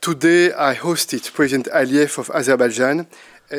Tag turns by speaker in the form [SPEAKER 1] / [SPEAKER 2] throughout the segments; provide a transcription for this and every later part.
[SPEAKER 1] Today I hosted President Aliyev of Azerbaijan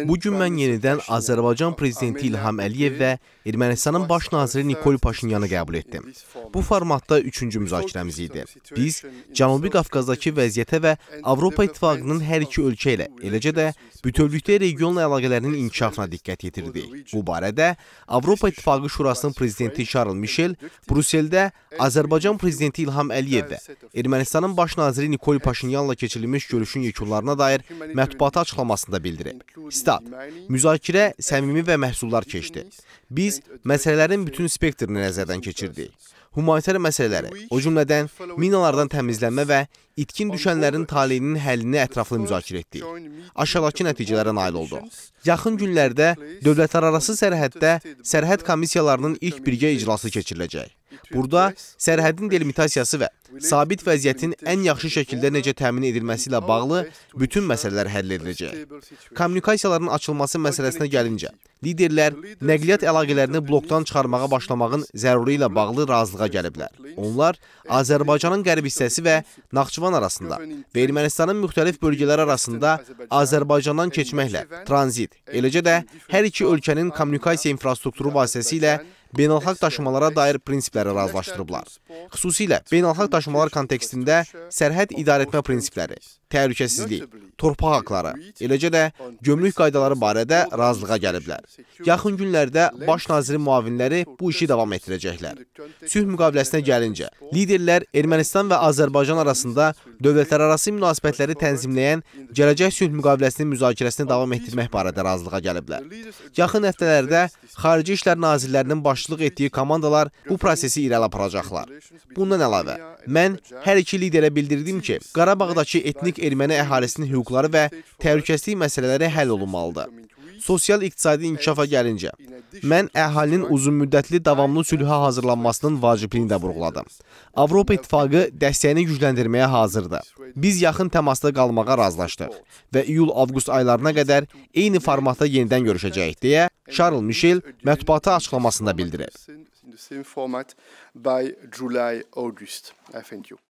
[SPEAKER 1] Bu gün mən yenidən Azərbaycan prezidenti İlham Əliyev və Ermənistanın baş naziri Nikol Paşinyanı qəbul etdim. Bu formatda 3-cü müzakirəmiz idi. Biz Cənubi Qafqazdakı vəziyyətə və Avropa İttifaqının hər iki ölkə ilə, eləcə də bütövlükdə regionla əlaqələrinin inkişafına diqqət yetirdik. Bu barədə Avropa İttifaqı Şurasının prezidenti Charles Michel Brüsseldə Azərbaycan prezidenti İlham Əliyev və Ermənistanın baş naziri Nikol Paşinyanla keçirilmiş görüşün yekunlarına dair mətbuata açıqlamasında bildirib. Sitat. Müzakirə səmimi və məhsuldar keçdi. Biz məsələlərin bütün spektrini nəzərdən keçirdik. Humanitar məsələləri, o cümlədən minalardan təmizlənmə və itkin düşənlərin taleyinin həllini ətraflı müzakirə etdik. Aşağıdakı nəticələrə nail olduq. Yaxın günlərdə dövlətlərarası sərhəddə sərhəd komissiyalarının ilk birgə iclası keçiriləcək. Burada sərhədin delimitasiyası və sabit vəziyyətin ən yaxşı şəkildə necə təmin edilməsi ilə bağlı bütün məsələlər həll ediləcək. Kommunikasiyaların açılması məsələsinə gəlincə, liderlər nəqliyyat əlaqələrini blokdan çıxarmağa başlamağın zəruri ilə bağlı razılığa gəliblər. Onlar Azərbaycanın qərb hissəsi və Naxçıvan arasında və Ermənistanın müxtəlif bölgələr arasında Azərbaycandan keçməklə tranzit, eləcə də hər iki ölkənin kommunikasiya infrastrukturu vasitəsilə beynəlxalq daşımalara dair prinsipləri razılaşdırıblar. Xüsusilə beynəlxalq daşımalar kontekstində sərhəd idarəetmə prinsipləri, təhlükəsizlik, torpaq haqları, eləcə də gömrük qaydaları barədə razılığa gəliblər. Yaxın günlərdə baş nazirin müavinləri bu işi davam etdirəcəklər. Sülh müqaviləsinə gəlincə, liderlər Ermənistan və Azərbaycan arasında dövlətlərarası münasibətləri tənzimləyən gələcək sülh müqaviləsinin müzakirəsini davam etdirmək barədə razılığa gəliblər. Yaxın həftələrdə Xarici İşlər Nazirlərinin baş başçılıq etdiyi komandalar bu prosesi irəli aparacaqlar. Bundan əlavə, mən hər iki liderə bildirdim ki, Qarabağdakı etnik erməni əhalisinin hüquqları və təhlükəsizlik məsələləri həll olunmalıdır. Sosial-iqtisadi inkişafa gəlincə, mən əhalinin uzunmüddətli davamlı sülhə hazırlanmasının vacibliyini də vurğuladım. Avropa İttifaqı dəstəyini gücləndirməyə hazırdır. Biz yaxın təmasda qalmağa razılaşdıq və iyul-avqust aylarına qədər eyni formatda yenidən görüşəcəyik deyə Charles Michel mətbuata açıqlamasında bildirib.